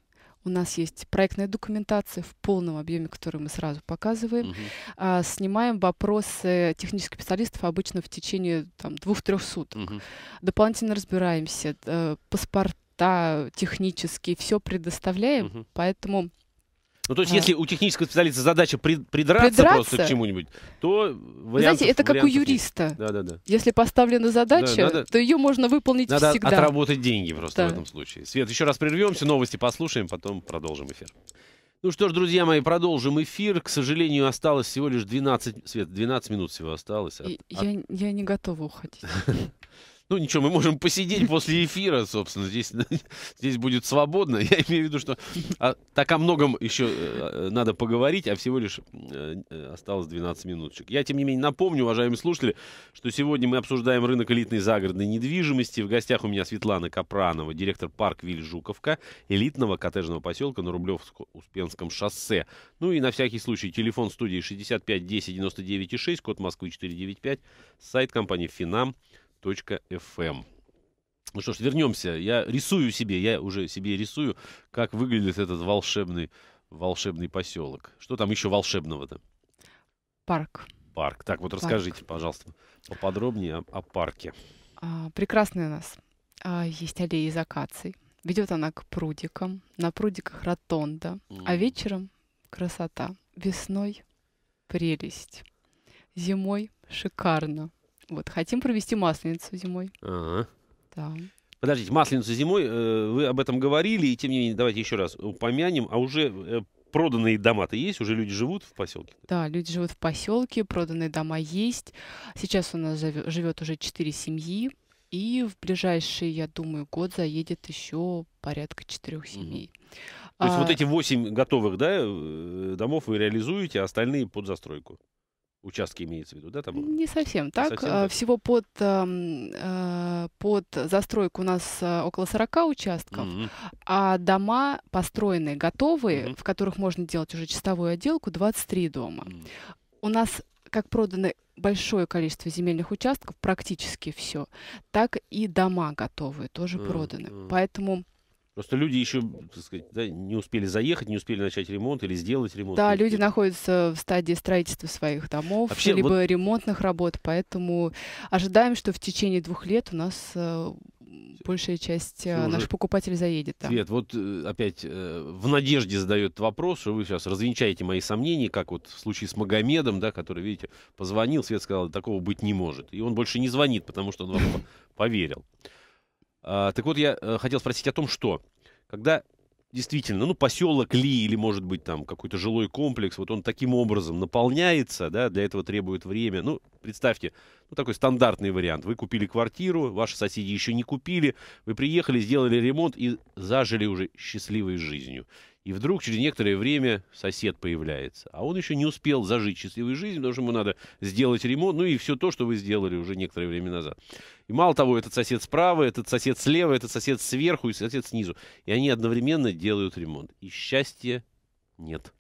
Speaker 2: У нас есть проектная документация в полном объеме, которую мы сразу показываем. Угу. А, снимаем вопросы технических специалистов обычно в течение там, двух-трех суток. Угу. Дополнительно разбираемся. А, э, паспорт места технические, все предоставляем, угу. поэтому...
Speaker 1: Ну, то есть, а. если у технического специалиста задача прид, придраться, придраться просто к чему-нибудь, то вариантов, Знаете, это как у юриста. Нет. Да, да, да.
Speaker 2: Если поставлена задача, да, надо, то ее можно выполнить надо всегда. Надо
Speaker 1: отработать деньги просто да. в этом случае. Свет, еще раз прервемся, новости послушаем, потом продолжим эфир. Ну что ж, друзья мои, продолжим эфир. К сожалению, осталось всего лишь 12... Свет, 12 минут всего осталось. От, я,
Speaker 2: от... я не готова уходить. *laughs*
Speaker 1: Ну, ничего, мы можем посидеть после эфира, собственно. Здесь, *laughs* здесь будет свободно. Я имею в виду, что а, так о многом еще э, надо поговорить, а всего лишь э, э осталось 12 минуточек. Я, тем не менее, напомню, уважаемые слушатели, что сегодня мы обсуждаем рынок элитной загородной недвижимости. В гостях у меня Светлана Капранова, директор парк Виль Жуковка, элитного коттеджного поселка на Рублевско-Успенском шоссе. Ну и на всякий случай телефон студии 65 10 99 6, код Москвы 495, сайт компании Финам fm эм. Ну что ж, вернемся. Я рисую себе, я уже себе рисую, как выглядит этот волшебный, волшебный поселок. Что там еще волшебного-то? Парк. Парк. Так, вот Парк. расскажите, пожалуйста, поподробнее о, о парке.
Speaker 2: А, прекрасный у нас а, есть аллея из акаций. Ведет она к прудикам. На прудиках ротонда. Mm. А вечером красота. Весной прелесть. Зимой шикарно. Вот, хотим провести Масленицу зимой. Ага. Да.
Speaker 1: Подождите, Масленицу зимой, э, вы об этом говорили, и тем не менее, давайте еще раз упомянем, а уже э, проданные дома-то есть? Уже люди живут в поселке?
Speaker 2: Да, люди живут в поселке, проданные дома есть. Сейчас у нас живет уже четыре семьи, и в ближайший, я думаю, год заедет еще порядка четырех семей.
Speaker 1: Угу. То а... есть вот эти восемь готовых да, э, домов вы реализуете, а остальные под застройку? участки имеется в виду, да? Там? Не
Speaker 2: совсем так. Совсем так. А, всего под, э, под застройку у нас э, около 40 участков, mm-hmm. а дома построенные, готовые, mm-hmm. в которых можно делать уже чистовую отделку, 23 дома. Mm-hmm. У нас как проданы большое количество земельных участков, практически все, так и дома готовые тоже mm-hmm. проданы. Поэтому
Speaker 1: Просто люди еще, так сказать, да, не успели заехать, не успели начать ремонт или сделать ремонт. Да,
Speaker 2: люди находятся в стадии строительства своих домов, Вообще, либо вот... ремонтных работ, поэтому ожидаем, что в течение двух лет у нас э, большая часть э, Все наших покупателей заедет. Да. Свет,
Speaker 1: вот э, опять в надежде задает вопрос, что вы сейчас развенчаете мои сомнения, как вот в случае с Магомедом, да, который, видите, позвонил, Свет сказал, такого быть не может. И он больше не звонит, потому что он вам *laughs* поверил. А, так вот, я э, хотел спросить о том, что когда действительно, ну, поселок Ли или, может быть, там какой-то жилой комплекс, вот он таким образом наполняется, да, для этого требует время. Ну, представьте, ну, такой стандартный вариант. Вы купили квартиру, ваши соседи еще не купили, вы приехали, сделали ремонт и зажили уже счастливой жизнью. И вдруг через некоторое время сосед появляется. А он еще не успел зажить счастливую жизнь, потому что ему надо сделать ремонт, ну и все то, что вы сделали уже некоторое время назад. И мало того, этот сосед справа, этот сосед слева, этот сосед сверху и сосед снизу. И они одновременно делают ремонт. И счастья нет.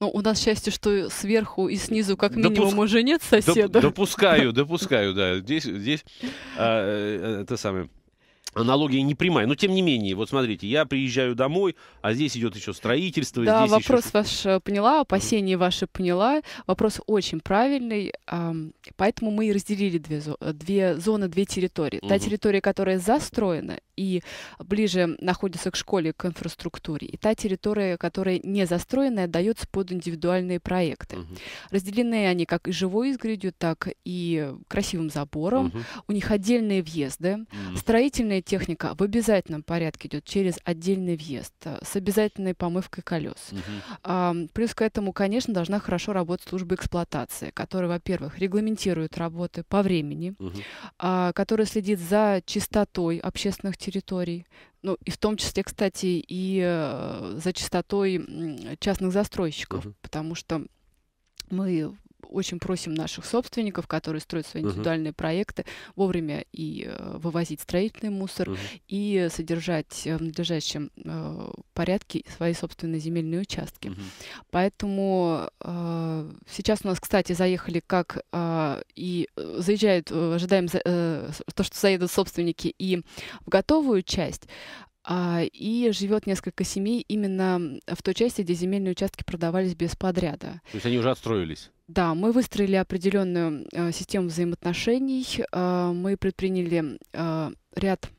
Speaker 2: Ну, у нас счастье, что сверху и снизу, как минимум, Допуск... уже нет соседа. Доп... Допускаю,
Speaker 1: допускаю, да. Здесь, здесь а, э, это самое Аналогия не прямая, но тем не менее, вот смотрите, я приезжаю домой, а здесь идет еще строительство. Да, здесь вопрос еще...
Speaker 2: ваш э, поняла, опасения ваши поняла, вопрос очень правильный, поэтому мы и разделили две, э, две зоны, две территории. Угу. Та территория, которая застроена, и ближе находятся к школе, к инфраструктуре, и та территория, которая не застроенная, дается под индивидуальные проекты. Угу. Разделены они как и живой изгородью, так и красивым забором. Угу. У них отдельные въезды. Угу. Строительная техника в обязательном порядке идет через отдельный въезд э, с обязательной помывкой колес. Угу. А, плюс к этому, конечно, должна хорошо работать служба эксплуатации, которая, во-первых, регламентирует работы по времени, угу. а, которая следит за чистотой общественных территорий, территорий. Ну, и в том числе, кстати, и э, за частотой частных застройщиков, угу. потому что мы очень просим наших собственников, которые строят свои индивидуальные uh-huh. проекты, вовремя и э, вывозить строительный мусор, uh-huh. и содержать э, в надлежащем э, порядке свои собственные земельные участки. Uh-huh. Поэтому э, сейчас у нас, кстати, заехали как э, и э, заезжают, э, ожидаем э, то, что заедут собственники и в готовую часть. А, и живет несколько семей именно в той части, где земельные участки продавались без подряда.
Speaker 1: То есть они уже отстроились?
Speaker 2: Да, мы выстроили определенную э, систему взаимоотношений, э, мы предприняли э, ряд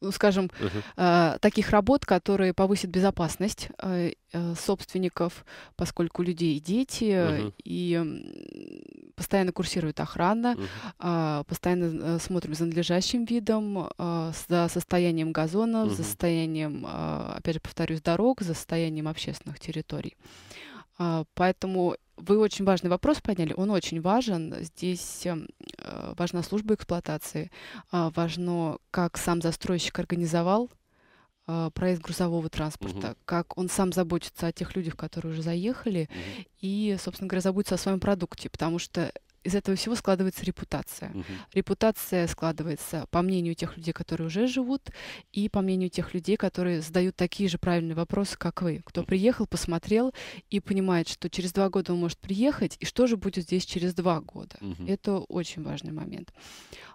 Speaker 2: Э, скажем, uh таких работ, которые повысят безопасность э, собственников, поскольку людей и дети, uh и постоянно курсирует охрана, uh постоянно смотрим за надлежащим видом, а, за состоянием газонов, uh за состоянием, а, опять же повторюсь, дорог, за состоянием общественных территорий. Поэтому вы очень важный вопрос подняли, он очень важен. Здесь эм, э, важна служба эксплуатации, а, важно, как сам застройщик организовал а, проезд грузового транспорта, угу. как он сам заботится о тех людях, которые уже заехали, угу. и, собственно говоря, заботится о своем продукте, потому что из этого всего складывается репутация. Угу. Репутация складывается по мнению тех людей, которые уже живут, и по мнению тех людей, которые задают такие же правильные вопросы, как вы. Кто приехал, посмотрел и понимает, что через два года он может приехать, и что же будет здесь через два года. Угу. Это очень важный момент.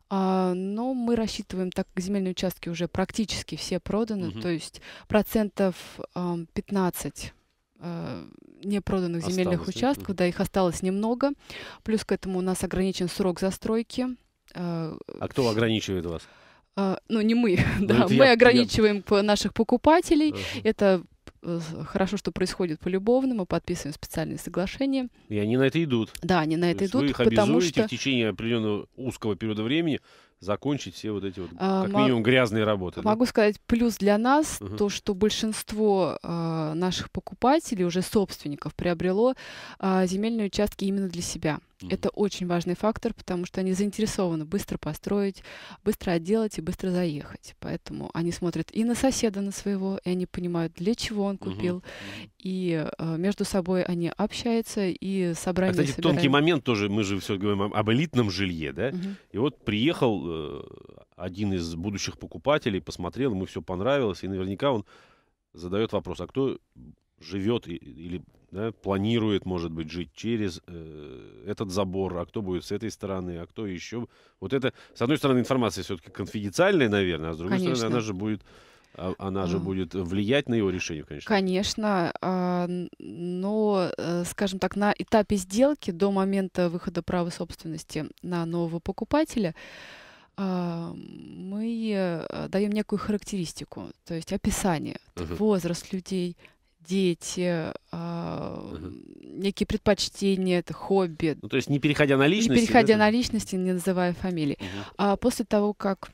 Speaker 2: А, но мы рассчитываем, так как земельные участки уже практически все проданы, угу. то есть процентов э, 15 Э, непроданных осталось, земельных участков, нет? да, их осталось немного. Плюс к этому у нас ограничен срок застройки. Э,
Speaker 1: а кто ограничивает вас?
Speaker 2: Э, ну, не мы, *laughs* Но ну, да, мы я, ограничиваем я... наших покупателей. Uh-huh. Это хорошо, что происходит по любовному, мы подписываем специальные соглашения.
Speaker 1: И они на это идут. Да, они на это идут, вы их потому что... в течение определенного узкого периода времени закончить все вот эти вот, а, как минимум, грязные работы. Могу
Speaker 2: да? сказать, плюс для нас угу. то, что большинство э, наших покупателей, уже собственников, приобрело э, земельные участки именно для себя. Это очень важный фактор, потому что они заинтересованы быстро построить, быстро отделать и быстро заехать. Поэтому они смотрят и на соседа, на своего, и они понимают, для чего он купил. Mm-hmm. И э, между собой они общаются, и собрание... А, кстати, собираем... тонкий
Speaker 1: момент тоже, мы же все говорим об элитном жилье, да? Mm-hmm. И вот приехал э, один из будущих покупателей, посмотрел, ему все понравилось, и наверняка он задает вопрос, а кто живет или да, планирует, может быть, жить через э, этот забор, а кто будет с этой стороны, а кто еще. Вот это, с одной стороны, информация все-таки конфиденциальная, наверное, а с другой Конечно. стороны, она же будет а, она же будет влиять на его решение, конечно.
Speaker 2: Конечно, а, но, э, скажем так, на этапе сделки до момента выхода права собственности на нового покупателя а, мы э, даем некую характеристику, то есть описание, uh-huh. возраст людей, дети, угу. некие предпочтения, это хобби.
Speaker 1: Ну, то есть не переходя на личности. Не переходя да?
Speaker 2: на личности, не называя фамилии. Угу. А после того, как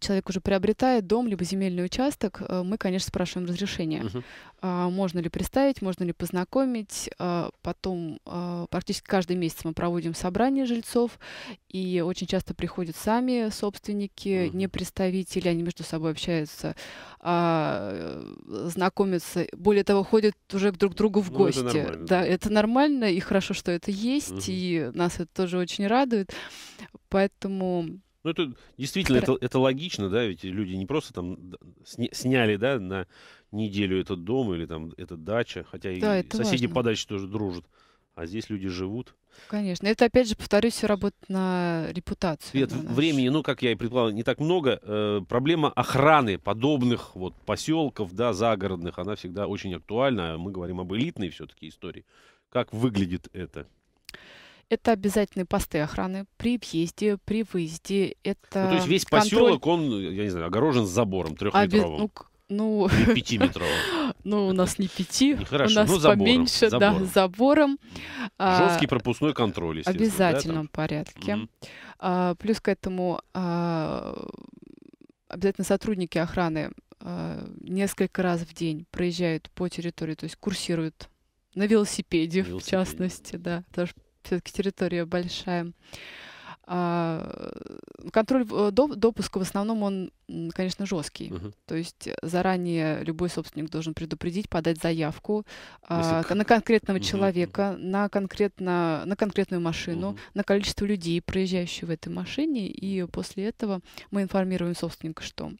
Speaker 2: человек уже приобретает дом либо земельный участок, э, мы, конечно, спрашиваем разрешение. Угу. Можно ли представить, можно ли познакомить. А, потом а, практически каждый месяц мы проводим собрание жильцов, и очень часто приходят сами собственники, угу. не представители, они между собой общаются, э, знакомятся. Более того, ходят уже друг к другу в ну, гости. Это Да, это нормально, и хорошо, что это есть, угу. и нас это тоже очень радует. Поэтому
Speaker 1: ну, это действительно, это, это логично, да, ведь люди не просто там сняли, да, на неделю этот дом или там эта дача, хотя да, и соседи по даче тоже дружат, а здесь люди живут.
Speaker 2: Конечно, это опять же, повторюсь, все работает на репутацию. Нет, на
Speaker 1: времени, ну, как я и предполагал, не так много. Э, проблема охраны подобных вот поселков, да, загородных, она всегда очень актуальна. Мы говорим об элитной все-таки истории. Как выглядит это?
Speaker 2: Это обязательные посты охраны при въезде, при выезде. Это ну, то есть весь контроль... поселок,
Speaker 1: он, я не знаю, огорожен забором трехметровым. Обе... Ну, ну... Пятиметровым. *laughs*
Speaker 2: Ну, у нас не пяти, *laughs* у нас ну, поменьше, да, забором. А, Жесткий пропускной контроль, естественно. Обязательном порядке. А, плюс к этому а, обязательно сотрудники охраны несколько раз в день проезжают по территории, то есть курсируют на велосипеде, в частности, да, потому все-таки территория большая. А, контроль э, допуска в основном он, конечно, жесткий. Угу. То есть э, заранее любой собственник должен предупредить, подать заявку а, Если... на конкретного угу. человека, на, конкретно, на конкретную машину, угу. на количество людей, проезжающих в этой машине. И после этого мы информируем собственника, что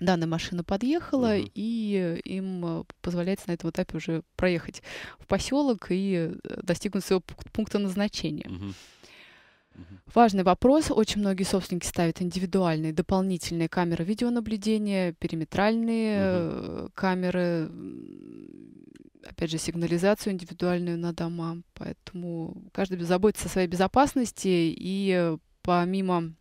Speaker 2: данная машина подъехала, угу. и им э, позволяется на этом этапе уже проехать в поселок и э, достигнуть своего пункта назначения. Угу. Важный вопрос. Очень многие собственники ставят индивидуальные дополнительные камеры видеонаблюдения, периметральные угу. камеры, опять же, сигнализацию индивидуальную на дома. Поэтому каждый заботится о своей безопасности и помимо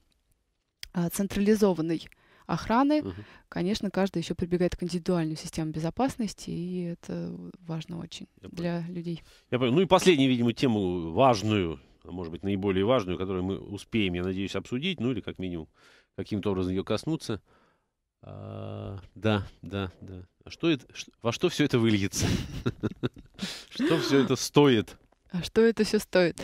Speaker 2: а, централизованной охраны, угу. конечно, каждый еще прибегает к индивидуальной системе безопасности, и это важно очень Я для понял. людей.
Speaker 1: Я понял. Ну и последнюю, видимо, тему важную, а может быть, наиболее важную, которую мы успеем, я надеюсь, обсудить, ну или как минимум каким-то образом ее коснуться. А, да, да, да. А что это, во что все это выльется? *laughs* Что все это стоит? А Что
Speaker 2: это все стоит?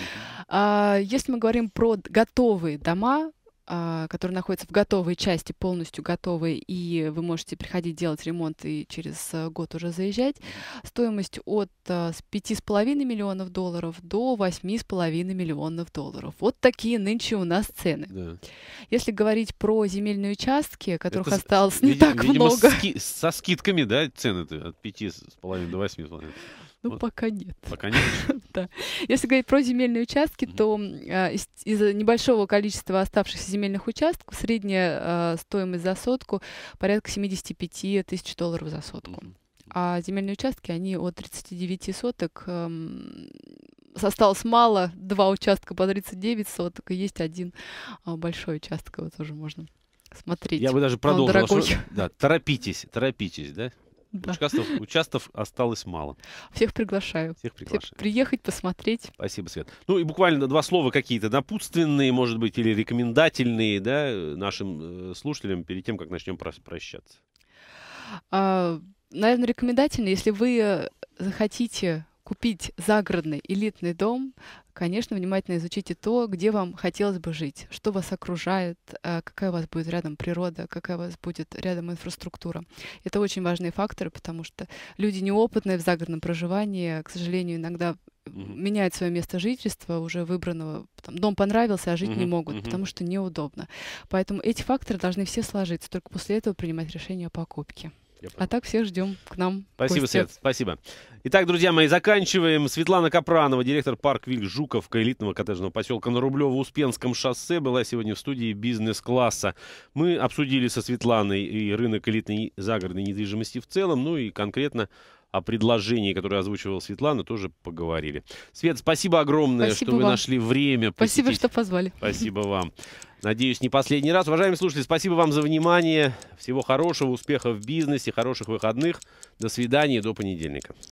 Speaker 2: А, если мы говорим про готовые дома, а, который находится в готовой части, полностью готовой, и вы можете приходить делать ремонт и через э, год уже заезжать. Стоимость от 5,5 э, миллионов долларов до 8,5 миллионов долларов. Вот такие нынче у нас цены. Да. Если говорить про земельные участки, которых Это, осталось не видимо, так много.
Speaker 1: Ски со скидками, да, цены-то от 5,5 до 8,5? Ну, вот. пока нет. Пока нет?
Speaker 2: *laughs* Если говорить про земельные участки, то а, из, небольшого количества оставшихся земельных участков средняя а, стоимость за сотку порядка 75 тысяч долларов за сотку. А земельные участки, они от 39 соток э, осталось мало, два участка по 39 соток, и есть один а, большой участок, его тоже можно смотреть. Я бы даже продолжил.
Speaker 1: да, торопитесь, торопитесь, да? Да. Участов, участов осталось мало. Всех приглашаю. Всех приглашаю.
Speaker 2: Всех приехать, посмотреть.
Speaker 1: Спасибо, Свет. Ну и буквально два слова какие-то напутственные, может быть, или рекомендательные да, нашим э, слушателям перед тем, как начнем прощаться.
Speaker 2: А, наверное, рекомендательные, если вы э, захотите купить загородный элитный дом, конечно, внимательно изучите то, где вам хотелось бы жить, что вас окружает, э, какая у вас будет рядом природа, какая у вас будет рядом инфраструктура. Это очень важные факторы, потому что люди неопытные в загородном проживании, к сожалению, иногда mm-hmm. меняют свое место жительства уже выбранного. Там, дом понравился, а жить mm-hmm. не могут, mm-hmm. потому что неудобно. Поэтому эти факторы должны все сложиться. Только после этого принимать решение о покупке. А так всех ждем к нам. Спасибо, Свет,
Speaker 1: спасибо. Итак, друзья мои, заканчиваем. Светлана Капранова, директор парк Виль Жуковка, элитного коттеджного поселка на Рублево-Успенском шоссе, была сегодня в студии бизнес-класса. Мы обсудили со Светланой и рынок элитной загородной недвижимости в целом, ну и конкретно о предложении, которое озвучивала Светлана, тоже поговорили. Свет, спасибо огромное, спасибо что вам. вы нашли время. Посетить. Спасибо, что
Speaker 2: позвали. Спасибо
Speaker 1: вам. Надеюсь, не последний раз. Уважаемые слушатели, спасибо вам за внимание. Всего хорошего, успехов в бизнесе, хороших выходных. До свидания, до понедельника.